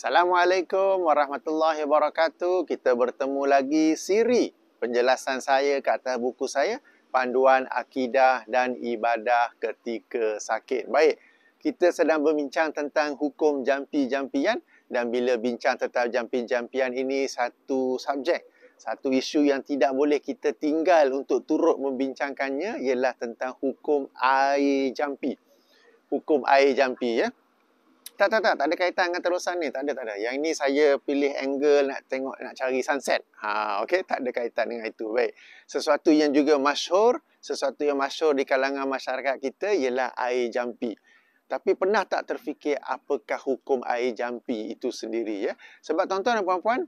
Assalamualaikum warahmatullahi wabarakatuh. Kita bertemu lagi siri penjelasan saya kat atas buku saya Panduan Akidah dan Ibadah Ketika Sakit. Baik, kita sedang berbincang tentang hukum jampi-jampian dan bila bincang tentang jampi-jampian ini satu subjek, satu isu yang tidak boleh kita tinggal untuk turut membincangkannya ialah tentang hukum air jampi. Hukum air jampi ya. Eh? tak tak tak tak ada kaitan dengan terusan ni tak ada tak ada yang ni saya pilih angle nak tengok nak cari sunset ha okey tak ada kaitan dengan itu baik sesuatu yang juga masyhur sesuatu yang masyhur di kalangan masyarakat kita ialah air jampi tapi pernah tak terfikir apakah hukum air jampi itu sendiri ya sebab tuan-tuan dan puan-puan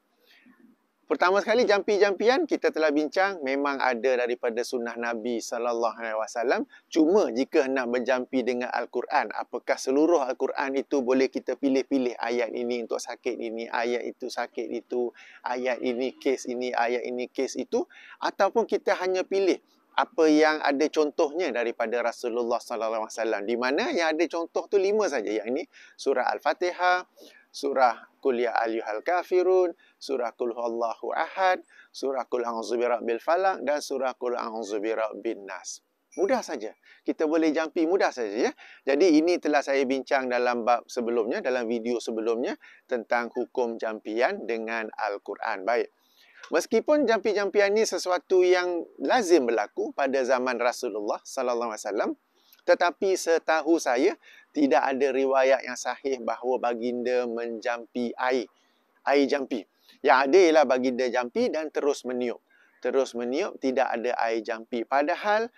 Pertama sekali jampi-jampian kita telah bincang memang ada daripada sunnah Nabi sallallahu alaihi wasallam cuma jika hendak berjampi dengan al-Quran apakah seluruh al-Quran itu boleh kita pilih-pilih ayat ini untuk sakit ini ayat itu sakit itu ayat ini kes ini ayat ini kes itu ataupun kita hanya pilih apa yang ada contohnya daripada Rasulullah sallallahu alaihi wasallam di mana yang ada contoh tu lima saja yang ini surah al-Fatihah surah kuliah ya Al-Yuhal Kafirun, surah Kul Huallahu Ahad, surah Kul Anzubira Bil Falak dan surah Kul Anzubira Bin Nas. Mudah saja. Kita boleh jampi mudah saja. Ya? Jadi ini telah saya bincang dalam bab sebelumnya, dalam video sebelumnya tentang hukum jampian dengan Al-Quran. Baik. Meskipun jampi-jampian ini sesuatu yang lazim berlaku pada zaman Rasulullah sallallahu alaihi wasallam, tetapi setahu saya, tidak ada riwayat yang sahih bahawa baginda menjampi air. Air jampi. Yang ada ialah baginda jampi dan terus meniup. Terus meniup, tidak ada air jampi. Padahal,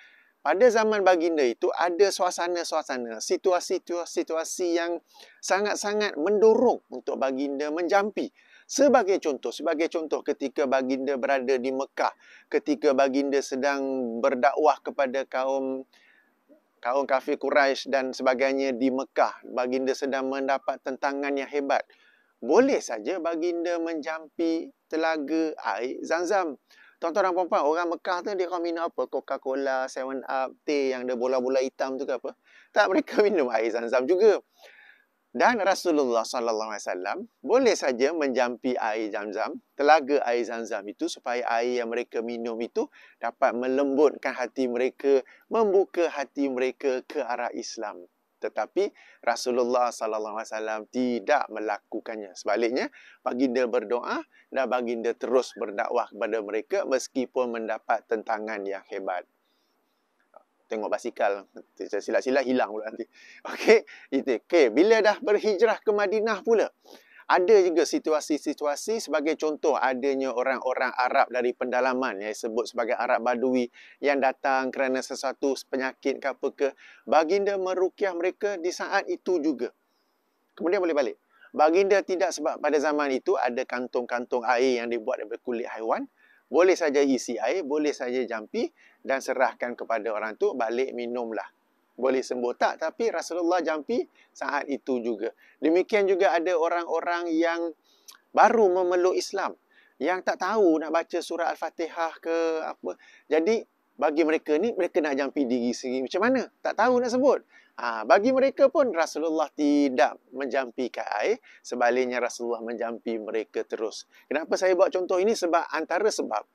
pada zaman baginda itu, ada suasana-suasana, situasi-situasi yang sangat-sangat mendorong untuk baginda menjampi. Sebagai contoh, sebagai contoh ketika baginda berada di Mekah, ketika baginda sedang berdakwah kepada kaum kaum kafir Quraisy dan sebagainya di Mekah, baginda sedang mendapat tentangan yang hebat. Boleh saja baginda menjampi telaga air zam-zam. Tuan-tuan dan orang Mekah tu dia minum apa? Coca-Cola, 7-Up, teh yang ada bola-bola hitam tu ke apa? Tak, mereka minum air zam-zam juga dan Rasulullah sallallahu alaihi wasallam boleh saja menjampi air zam-zam, telaga air zam-zam itu supaya air yang mereka minum itu dapat melembutkan hati mereka, membuka hati mereka ke arah Islam. Tetapi Rasulullah sallallahu alaihi wasallam tidak melakukannya. Sebaliknya, baginda berdoa dan baginda terus berdakwah kepada mereka meskipun mendapat tentangan yang hebat tengok basikal silap-silap hilang pula nanti okey itu okey bila dah berhijrah ke Madinah pula ada juga situasi-situasi sebagai contoh adanya orang-orang Arab dari pendalaman yang disebut sebagai Arab Badui yang datang kerana sesuatu penyakit ke apa ke baginda merukiah mereka di saat itu juga kemudian boleh balik baginda tidak sebab pada zaman itu ada kantung-kantung air yang dibuat daripada kulit haiwan boleh saja isi air, boleh saja jampi dan serahkan kepada orang tu balik minumlah. Boleh sembuh tak? Tapi Rasulullah jampi saat itu juga. Demikian juga ada orang-orang yang baru memeluk Islam. Yang tak tahu nak baca surah Al-Fatihah ke apa. Jadi, bagi mereka ni, mereka nak jampi diri sendiri. Macam mana? Tak tahu nak sebut. Ha, bagi mereka pun Rasulullah tidak menjampi ke air. Sebaliknya Rasulullah menjampi mereka terus. Kenapa saya buat contoh ini? Sebab antara sebab.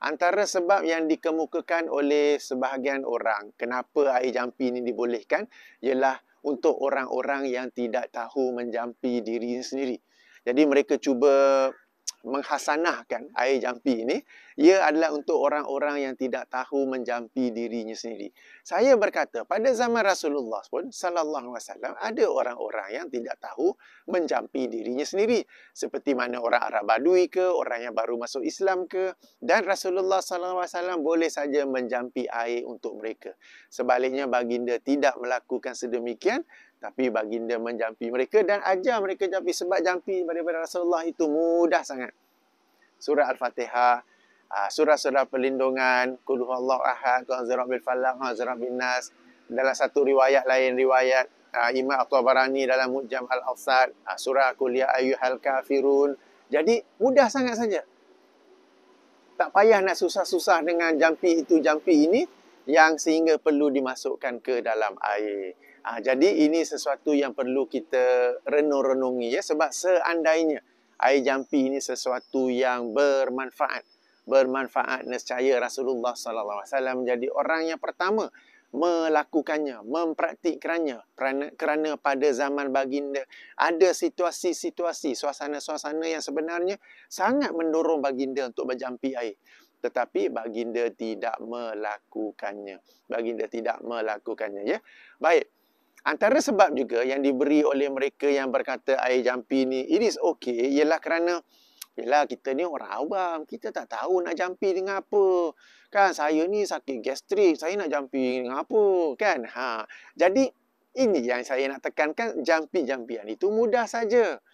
Antara sebab yang dikemukakan oleh sebahagian orang. Kenapa air jampi ini dibolehkan? Ialah untuk orang-orang yang tidak tahu menjampi diri sendiri. Jadi mereka cuba menghasanahkan air jampi ini, ia adalah untuk orang-orang yang tidak tahu menjampi dirinya sendiri. Saya berkata, pada zaman Rasulullah pun, Sallallahu Alaihi Wasallam ada orang-orang yang tidak tahu menjampi dirinya sendiri. Seperti mana orang Arab Badui ke, orang yang baru masuk Islam ke, dan Rasulullah Sallallahu Alaihi Wasallam boleh saja menjampi air untuk mereka. Sebaliknya, baginda tidak melakukan sedemikian, tapi baginda menjampi mereka dan ajar mereka jampi. Sebab jampi daripada Rasulullah itu mudah sangat. Surah Al-Fatihah, ah, surah-surah perlindungan, Kuduhu Allah Ahad, Tuhan Zerab bin Falak, Tuhan Zerab bin Nas. Dalam satu riwayat lain, riwayat ah, Imam Atwa Barani dalam Mujam Al-Afsad, ah, surah Kuliah ya Ayuhal Kafirun. Jadi mudah sangat saja. Tak payah nak susah-susah dengan jampi itu, jampi ini yang sehingga perlu dimasukkan ke dalam air. Uh, jadi ini sesuatu yang perlu kita renung-renungi ya sebab seandainya air jampi ini sesuatu yang bermanfaat bermanfaat nescaya Rasulullah sallallahu alaihi wasallam menjadi orang yang pertama melakukannya mempraktikkannya kerana, kerana pada zaman baginda ada situasi-situasi suasana-suasana yang sebenarnya sangat mendorong baginda untuk berjampi air tetapi baginda tidak melakukannya baginda tidak melakukannya ya baik Antara sebab juga yang diberi oleh mereka yang berkata air jampi ni it is okay ialah kerana yelah kita ni orang awam, kita tak tahu nak jampi dengan apa. Kan saya ni sakit gastrik, saya nak jampi dengan apa, kan? Ha. Jadi ini yang saya nak tekankan jampi-jampian itu mudah saja.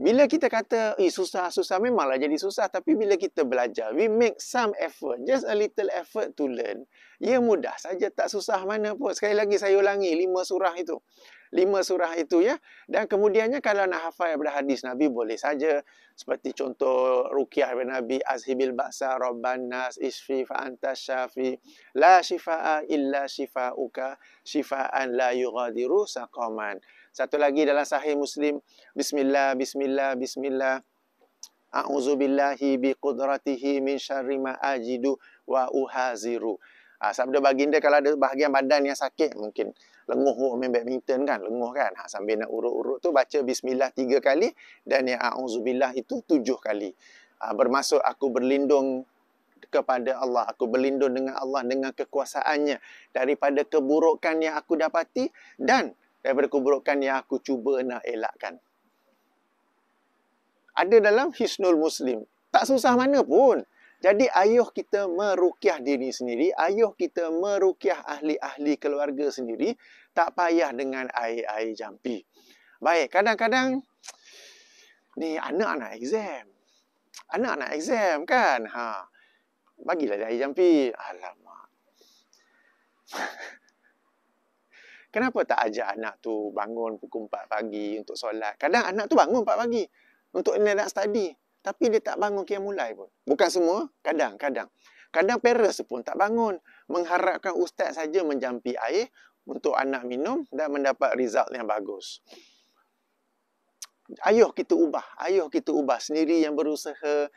Bila kita kata, eh susah, susah, memanglah jadi susah. Tapi bila kita belajar, we make some effort. Just a little effort to learn. Ia ya, hmm. mudah saja, tak susah mana pun. Sekali lagi saya ulangi, lima surah itu. Lima surah itu ya. Dan kemudiannya kalau nak hafal daripada hadis Nabi, boleh saja. Seperti contoh Rukiah daripada Nabi, Azhibil Baksa, Rabban Nas, Isfi, Fa'anta Syafi, La Shifa'a Illa Shifa'uka, Shifa'an La Yugadiru Saqaman. Satu lagi dalam sahih Muslim, bismillah bismillah bismillah. A'udzu billahi biqudratihi min syarri ma ajidu wa uhaziru. Ha, sabda baginda kalau ada bahagian badan yang sakit mungkin lenguh pun oh, main badminton kan lenguh kan ha, sambil nak urut-urut tu baca bismillah tiga kali dan yang a'udzubillah itu tujuh kali ha, bermaksud aku berlindung kepada Allah aku berlindung dengan Allah dengan kekuasaannya daripada keburukan yang aku dapati dan daripada keburukan yang aku cuba nak elakkan. Ada dalam Hisnul Muslim. Tak susah mana pun. Jadi ayuh kita merukyah diri sendiri, ayuh kita merukyah ahli-ahli keluarga sendiri, tak payah dengan air-air jampi. Baik, kadang-kadang ni anak-anak exam. Anak-anak exam kan? Ha. Bagilah dia air jampi. Alamak. kenapa tak ajak anak tu bangun pukul 4 pagi untuk solat? Kadang anak tu bangun 4 pagi untuk dia nak study. Tapi dia tak bangun kira mulai pun. Bukan semua, kadang, kadang. Kadang parents pun tak bangun. Mengharapkan ustaz saja menjampi air untuk anak minum dan mendapat result yang bagus. Ayuh kita ubah. Ayuh kita ubah sendiri yang berusaha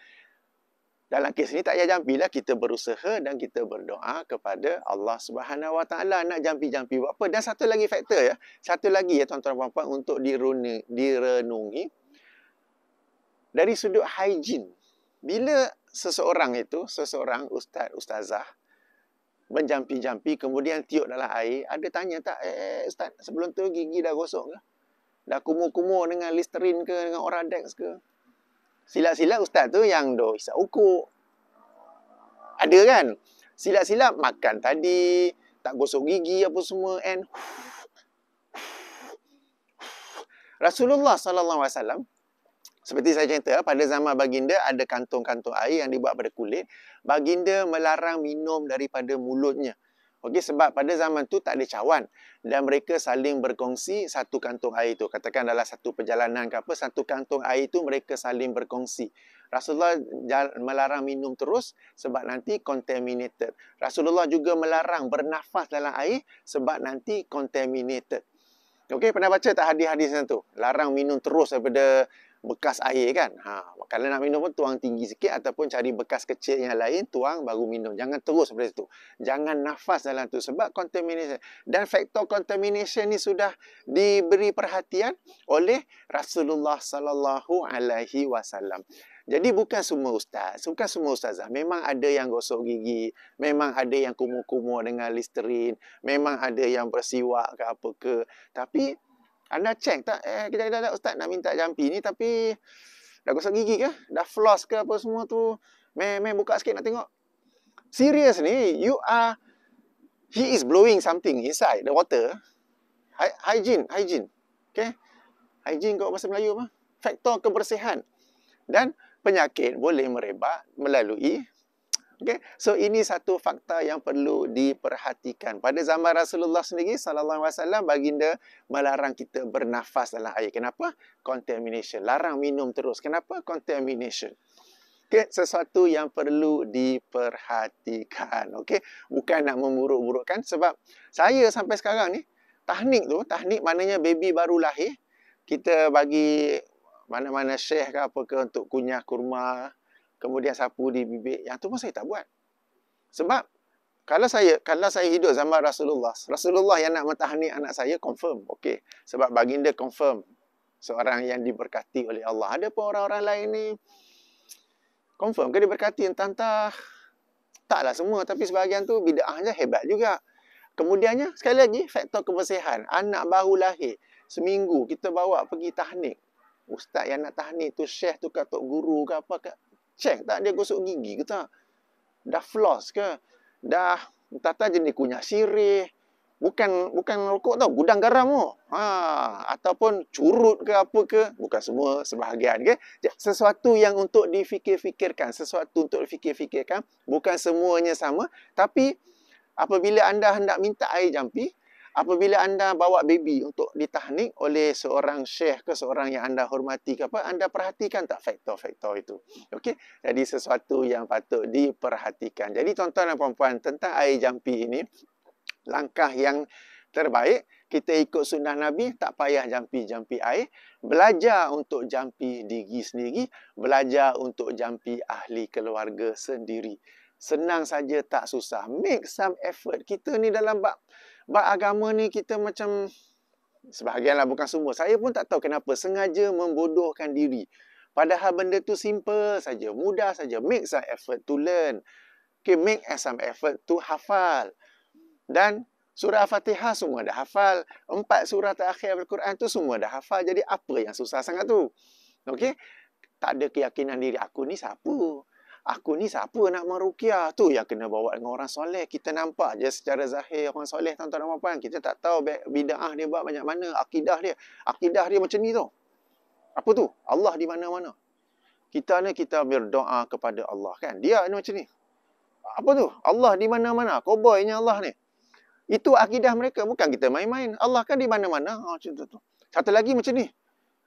dalam kes ni tak payah jampi lah. Kita berusaha dan kita berdoa kepada Allah Subhanahu Wa nak jampi-jampi buat apa. Dan satu lagi faktor ya. Satu lagi ya tuan-tuan dan puan untuk direnungi. Dari sudut hygiene. Bila seseorang itu, seseorang ustaz, ustazah, menjampi-jampi kemudian tiup dalam air, ada tanya tak, eh, eh, eh ustaz sebelum tu gigi dah gosok ke? Dah kumur-kumur dengan Listerine ke, dengan Oradex ke? Silap-silap ustaz tu yang do hisap ukur. Ada kan? Silap-silap makan tadi, tak gosok gigi apa semua and Rasulullah sallallahu alaihi wasallam seperti saya cerita pada zaman baginda ada kantung-kantung air yang dibuat pada kulit, baginda melarang minum daripada mulutnya. Okey sebab pada zaman tu tak ada cawan dan mereka saling berkongsi satu kantung air itu. Katakan dalam satu perjalanan ke apa, satu kantung air itu mereka saling berkongsi. Rasulullah melarang minum terus sebab nanti contaminated. Rasulullah juga melarang bernafas dalam air sebab nanti contaminated. Okey, pernah baca tak hadis-hadis tu? Larang minum terus daripada bekas air kan. Ha, kalau nak minum pun tuang tinggi sikit ataupun cari bekas kecil yang lain, tuang baru minum. Jangan terus seperti itu. Jangan nafas dalam tu sebab contamination. Dan faktor contamination ni sudah diberi perhatian oleh Rasulullah sallallahu alaihi wasallam. Jadi bukan semua ustaz, bukan semua ustazah. Memang ada yang gosok gigi, memang ada yang kumur-kumur dengan Listerine, memang ada yang bersiwak ke apa ke. Tapi anda check tak? Eh, kita kejap, Ustaz nak minta jampi ni tapi dah gosok gigi ke? Dah floss ke apa semua tu? Meh, meh, buka sikit nak tengok. Serious ni, you are, he is blowing something inside the water. Hy hygiene, hygiene. Okay? Hygiene kau bahasa Melayu apa? Faktor kebersihan. Dan penyakit boleh merebak melalui Okay? So ini satu fakta yang perlu diperhatikan. Pada zaman Rasulullah sendiri sallallahu alaihi wasallam baginda melarang kita bernafas dalam air. Kenapa? Contamination. Larang minum terus. Kenapa? Contamination. Okay, sesuatu yang perlu diperhatikan. Okay, bukan nak memburuk-burukkan sebab saya sampai sekarang ni tahnik tu, tahnik maknanya baby baru lahir, kita bagi mana-mana syekh ke apa ke untuk kunyah kurma, kemudian sapu di bibir. Yang tu pun saya tak buat. Sebab kalau saya kalau saya hidup zaman Rasulullah, Rasulullah yang nak mentahni anak saya confirm. Okey. Sebab baginda confirm seorang yang diberkati oleh Allah. Ada pun orang-orang lain ni confirm ke diberkati entah entah taklah semua tapi sebahagian tu bid'ah hebat juga. Kemudiannya sekali lagi faktor kebersihan. Anak baru lahir seminggu kita bawa pergi tahnik. Ustaz yang nak tahnik tu syekh tu ke guru ke apa ke check tak dia gosok gigi ke tak? Dah floss ke? Dah tata tak jenis kunyah sirih. Bukan bukan rokok tau, gudang garam tu. Ha, ataupun curut ke apa ke, bukan semua sebahagian ke. Ya, sesuatu yang untuk difikir-fikirkan, sesuatu untuk difikir-fikirkan, bukan semuanya sama. Tapi apabila anda hendak minta air jampi, apabila anda bawa baby untuk ditahnik oleh seorang syekh ke seorang yang anda hormati ke apa, anda perhatikan tak faktor-faktor itu? Okey, jadi sesuatu yang patut diperhatikan. Jadi tuan-tuan dan puan-puan, tentang air jampi ini, langkah yang terbaik, kita ikut sunnah Nabi, tak payah jampi-jampi air. Belajar untuk jampi diri sendiri, belajar untuk jampi ahli keluarga sendiri. Senang saja tak susah. Make some effort. Kita ni dalam bab bab agama ni kita macam sebahagian lah bukan semua. Saya pun tak tahu kenapa sengaja membodohkan diri. Padahal benda tu simple saja, mudah saja. Make some effort to learn. Okay, make some effort to hafal. Dan surah Al-Fatihah semua dah hafal. Empat surah terakhir Al-Quran tu semua dah hafal. Jadi apa yang susah sangat tu? Okay? Tak ada keyakinan diri aku ni siapa? aku ni siapa nak merukia tu yang kena bawa dengan orang soleh kita nampak je secara zahir orang soleh tuan-tuan dan puan kita tak tahu bid'ah dia buat banyak mana akidah dia akidah dia macam ni tu apa tu Allah di mana-mana kita ni kita berdoa kepada Allah kan dia ni macam ni apa tu Allah di mana-mana koboynya Allah ni itu akidah mereka bukan kita main-main Allah kan di mana-mana ha, macam tu, tu satu lagi macam ni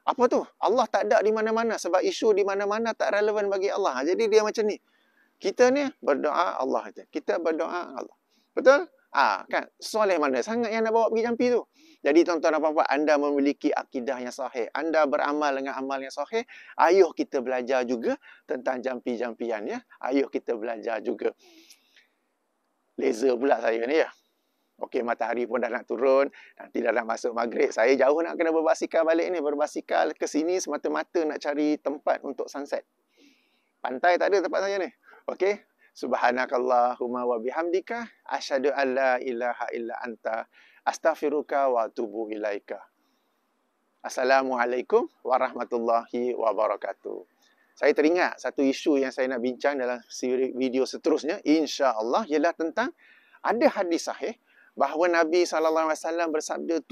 apa tu? Allah tak ada di mana-mana sebab isu di mana-mana tak relevan bagi Allah. Ha, jadi dia macam ni. Kita ni berdoa Allah saja Kita berdoa Allah. Betul? Ah, ha, kan? Soleh mana sangat yang nak bawa pergi jampi tu. Jadi tuan-tuan dan puan-puan, anda memiliki akidah yang sahih. Anda beramal dengan amal yang sahih. Ayuh kita belajar juga tentang jampi-jampian ya. Ayuh kita belajar juga. Laser pula saya ni ya. Okey, matahari pun dah nak turun. Nanti dah nak masuk maghrib. Saya jauh nak kena berbasikal balik ni. Berbasikal ke sini semata-mata nak cari tempat untuk sunset. Pantai tak ada tempat saya ni. Okey. Subhanakallahumma wa bihamdika. Asyadu an la ilaha illa anta. Astaghfiruka wa atubu ilaika. Assalamualaikum warahmatullahi wabarakatuh. Saya teringat satu isu yang saya nak bincang dalam video seterusnya. InsyaAllah ialah tentang ada hadis sahih bahawa Nabi SAW bersabda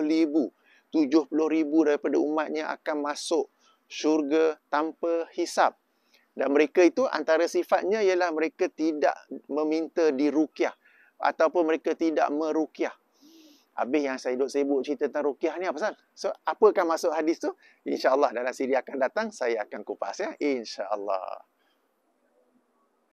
ribu 70,000 ribu daripada umatnya akan masuk syurga tanpa hisap dan mereka itu antara sifatnya ialah mereka tidak meminta dirukyah ataupun mereka tidak merukyah Habis yang saya duduk sibuk cerita tentang rukyah ni apa sah? So, apa masuk hadis tu? InsyaAllah dalam siri akan datang, saya akan kupas ya. InsyaAllah.